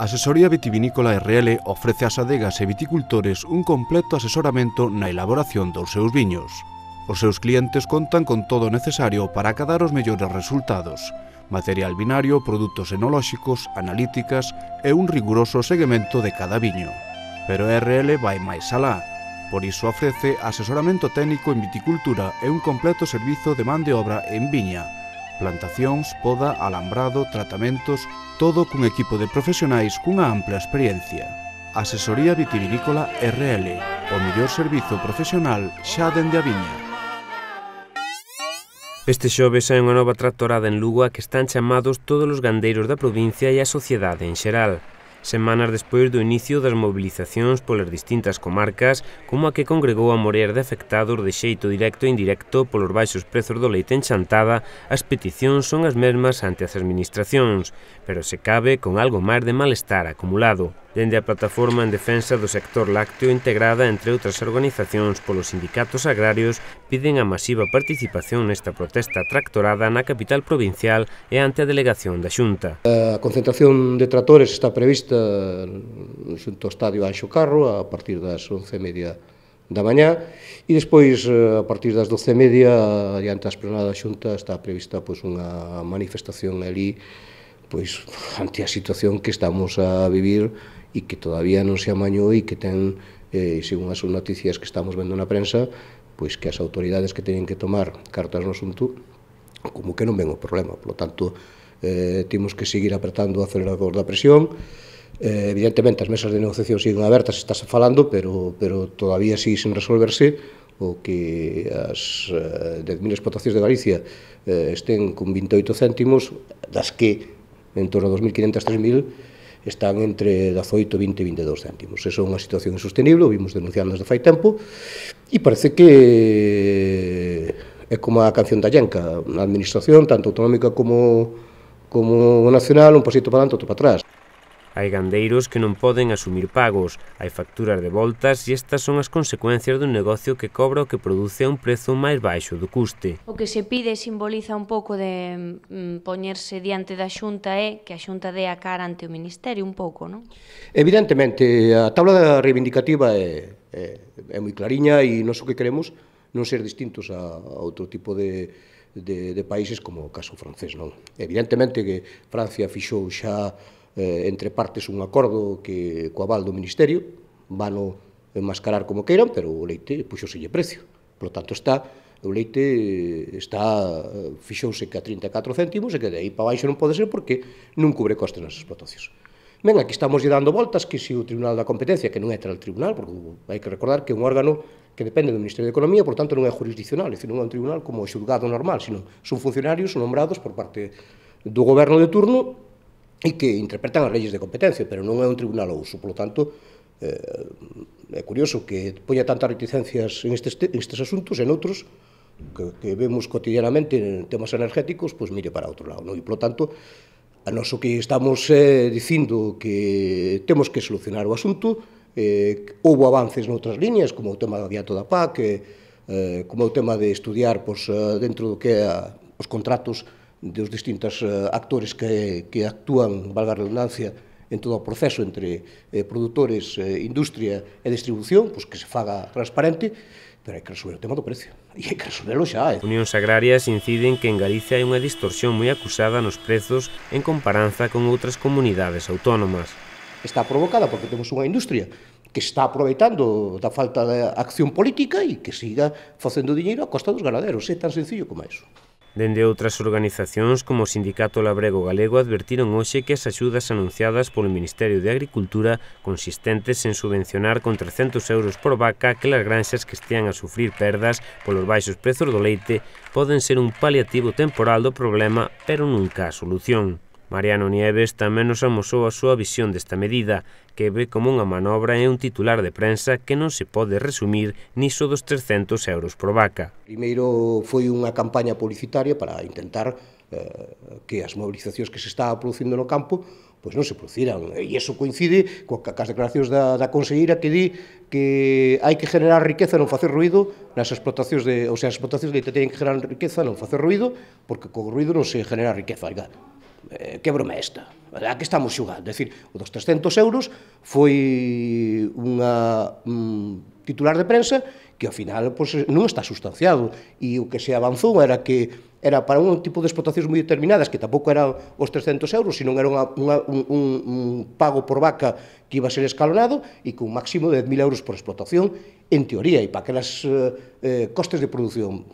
A asesoría vitivinícola RL ofrece ás adegas e viticultores un completo asesoramento na elaboración dos seus viños. Os seus clientes contan con todo o necesario para acadar os mellores resultados, material binario, produtos enolóxicos, analíticas e un riguroso seguimento de cada viño. Pero RL vai máis alá, por iso ofrece asesoramento técnico en viticultura e un completo servizo de man de obra en viña, plantacións, poda, alambrado, tratamentos, todo cun equipo de profesionais cunha ampla experiencia. Asesoría Vitivinícola RL, o mellor servizo profesional xa dende a viña. Este xove hai unha nova tractorada en Lugo a que están chamados todos os gandeiros da provincia e a sociedade en xeral semanas despois do inicio das mobilizacións polas distintas comarcas, como a que congregou a morer de afectados de xeito directo e indirecto polos baixos prezos do leite en Chantada, as peticións son as mesmas ante as administracións, pero se cabe con algo máis de malestar acumulado dende a Plataforma en Defensa do Sector Lácteo integrada, entre outras organizacións, polos sindicatos agrarios, piden a masiva participación nesta protesta tractorada na capital provincial e ante a delegación da Xunta. A concentración de tractores está prevista xunto ao estadio Anxo Carro a partir das 11.30 da mañá e despois eh, a partir das 12.30 diante a esplanada xunta está prevista pois, unha manifestación ali pois ante a situación que estamos a vivir e que todavía non se amañou e que ten, eh, según as noticias que estamos vendo na prensa, pois que as autoridades que teñen que tomar cartas no asunto, como que non ven o problema. Por lo tanto, eh, temos que seguir apretando o acelerador da presión, Eh, evidentemente as mesas de negociación siguen abertas, estás falando, pero, pero todavía sí sen resolverse o que as eh, 10.000 explotacións de Galicia eh, estén con 28 céntimos, das que en torno a 2.500, 3.000, están entre 18, 20 e 22 céntimos. Esa é unha situación insostenible, o vimos denunciando desde fai tempo, e parece que é como a canción da Llenca, a administración, tanto autonómica como, como nacional, un pasito para adelante, outro para atrás. Hai gandeiros que non poden asumir pagos, hai facturas de voltas e estas son as consecuencias dun negocio que cobra o que produce a un prezo máis baixo do custe. O que se pide simboliza un pouco de mm, poñerse diante da xunta é que a xunta dé a cara ante o ministerio un pouco, non? Evidentemente, a tabla reivindicativa é, é, é moi clariña e non so que queremos non ser distintos a, a outro tipo de, de, de países como o caso francés, non? Evidentemente que Francia fixou xa eh, entre partes un acordo que coa aval do Ministerio, vano enmascarar como queiran, pero o leite puxoselle precio. Por lo tanto, está o leite eh, está eh, fixouse que a 34 céntimos e que de aí para baixo non pode ser porque non cubre costes nas explotacións. Ben, aquí estamos lle dando voltas que se o Tribunal da Competencia, que non é o tribunal, porque hai que recordar que é un órgano que depende do Ministerio de Economía, por tanto non é jurisdiccional, é dicir, non é un tribunal como o xulgado normal, sino son funcionarios son nombrados por parte do goberno de turno e que interpretan as leyes de competencia, pero non é un tribunal Por lo tanto, eh, é curioso que poña tantas reticencias en estes, en estes asuntos, en outros, que, que vemos cotidianamente en temas energéticos, pois mire para outro lado, non? E, por lo tanto, a noso que estamos eh, dicindo que temos que solucionar o asunto, eh, houve avances noutras líneas, como o tema da Viato da PAC, eh, eh como o tema de estudiar pois, eh, dentro do que é a, os contratos dos distintos eh, actores que, que actúan, valga a redundancia, en todo o proceso entre eh, produtores, eh, industria e distribución, pois que se faga transparente, pero hai que resolver o tema do precio. E hai que resolverlo xa. Eh. Unións agrarias inciden que en Galicia hai unha distorsión moi acusada nos prezos en comparanza con outras comunidades autónomas. Está provocada porque temos unha industria que está aproveitando da falta de acción política e que siga facendo diñeiro a costa dos ganaderos. É tan sencillo como iso. Dende outras organizacións como o Sindicato Labrego Galego advertiron hoxe que as axudas anunciadas polo Ministerio de Agricultura consistentes en subvencionar con 300 euros por vaca aquelas granxas que estean a sufrir perdas polos baixos prezos do leite poden ser un paliativo temporal do problema pero nunca a solución. Mariano Nieves tamén nos amosou a súa visión desta medida, que ve como unha manobra e un titular de prensa que non se pode resumir niso dos 300 euros por vaca. Primeiro foi unha campaña publicitaria para intentar eh, que as mobilizacións que se está producindo no campo pois non se produciran. E iso coincide coa declaracións da, da conselleira que di que hai que generar riqueza non facer ruido nas explotacións de, ou sea, as explotacións de que teñen que generar riqueza non facer ruido, porque co ruido non se genera riqueza, eh, que broma é esta? A que estamos xugando? É dicir, o dos 300 euros foi unha mm, titular de prensa que ao final pois, non está sustanciado e o que se avanzou era que era para un tipo de explotacións moi determinadas que tampouco eran os 300 euros sino era unha, unha, un, un, un pago por vaca que iba a ser escalonado e con un máximo de 10.000 euros por explotación en teoría e para aquelas eh, eh, costes de produción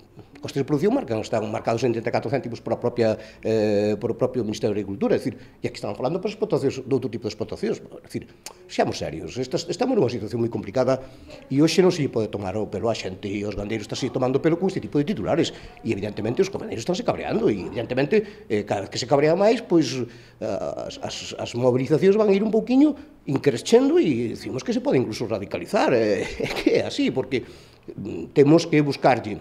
costes de produción marcan, están marcados en 34 céntimos por a propia, eh, por o propio Ministerio de Agricultura, é dicir, e aquí estamos falando para explotacións, de outro tipo de explotacións, é dicir, seamos serios, esta, estamos nunha situación moi complicada e hoxe non se pode tomar o pelo a xente e os gandeiros están se tomando pelo con este tipo de titulares e evidentemente os gandeiros están se cabreando e evidentemente eh, cada vez que se cabrea máis, pois as, as, as mobilizacións van ir un pouquiño increscendo e decimos que se pode incluso radicalizar, eh, é eh, que é así, porque mm, temos que buscarlle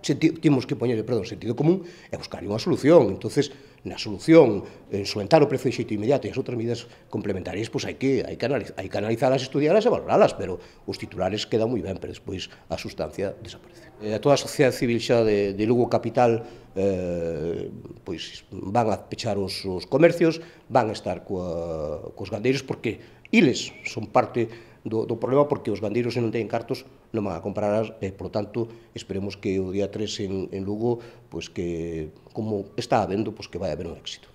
temos que poñer, perdón, sentido común e buscar unha solución. entonces na solución, en eh, solentar o prezo de xeito inmediato e as outras medidas complementarias, pois hai que, hai que, analizar, hai que analizarlas, estudiarlas e valoralas, pero os titulares quedan moi ben, pero despois a sustancia desaparece. E eh, a toda a sociedade civil xa de, de Lugo Capital eh, pois van a pechar os, os comercios, van a estar coa, cos gandeiros, porque iles son parte do, do problema porque os gandeiros se non teñen cartos non van a comprar, eh, por tanto, esperemos que o día 3 en, en Lugo, pois que como está habendo, pois que vai haber un éxito.